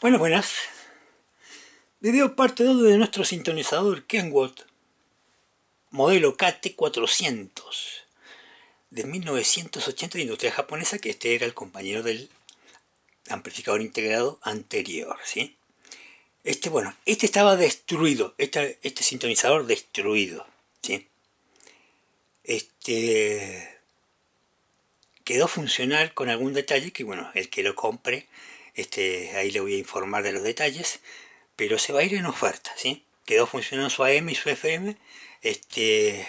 Bueno, buenas. Video parte 2 de nuestro sintonizador Kenwood, modelo KT400, de 1980 de industria japonesa, que este era el compañero del amplificador integrado anterior, ¿sí? Este, bueno, este estaba destruido, este, este sintonizador destruido, ¿sí? Este quedó funcional con algún detalle que, bueno, el que lo compre este, ahí le voy a informar de los detalles. Pero se va a ir en oferta, ¿sí? Quedó funcionando su AM y su FM. Este,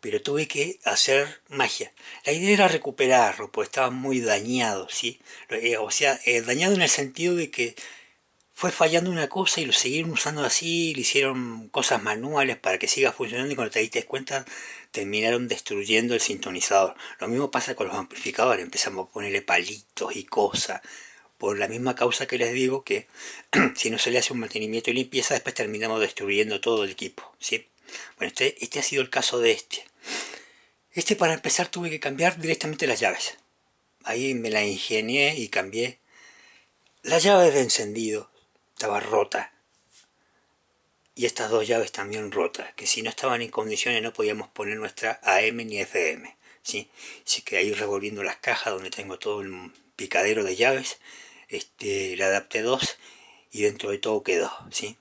pero tuve que hacer magia. La idea era recuperarlo, porque estaba muy dañado, ¿sí? Eh, o sea, eh, dañado en el sentido de que fue fallando una cosa y lo siguieron usando así, le hicieron cosas manuales para que siga funcionando y cuando te diste cuenta terminaron destruyendo el sintonizador. Lo mismo pasa con los amplificadores, empezamos a ponerle palitos y cosas por la misma causa que les digo que si no se le hace un mantenimiento y limpieza, después terminamos destruyendo todo el equipo. ¿sí? Bueno, este, este ha sido el caso de este. Este para empezar tuve que cambiar directamente las llaves. Ahí me la ingenié y cambié. La llave de encendido estaba rota. Y estas dos llaves también rotas, que si no estaban en condiciones no podíamos poner nuestra AM ni FM. ¿sí? Así que ahí revolviendo las cajas donde tengo todo el picadero de llaves, este, adapte adapté dos y dentro de todo quedó, ¿sí?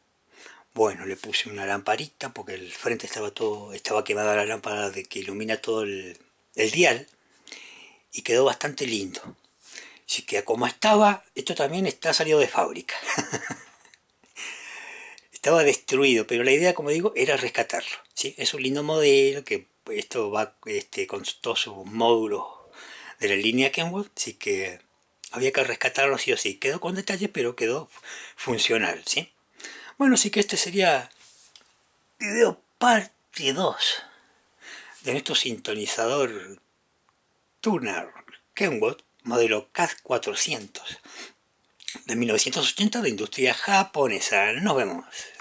Bueno, le puse una lamparita porque el frente estaba todo, estaba quemada la lámpara de que ilumina todo el, dial y quedó bastante lindo. Así que como estaba, esto también está salido de fábrica. estaba destruido, pero la idea, como digo, era rescatarlo. ¿sí? Es un lindo modelo que pues, esto va este, con todos sus módulos de la línea Kenwood, así que había que rescatarlo sí o sí. Quedó con detalle, pero quedó funcional, ¿sí? Bueno, sí que este sería video parte 2 de nuestro sintonizador Tuner Kenwood modelo CAD400 de 1980 de industria japonesa. Nos vemos.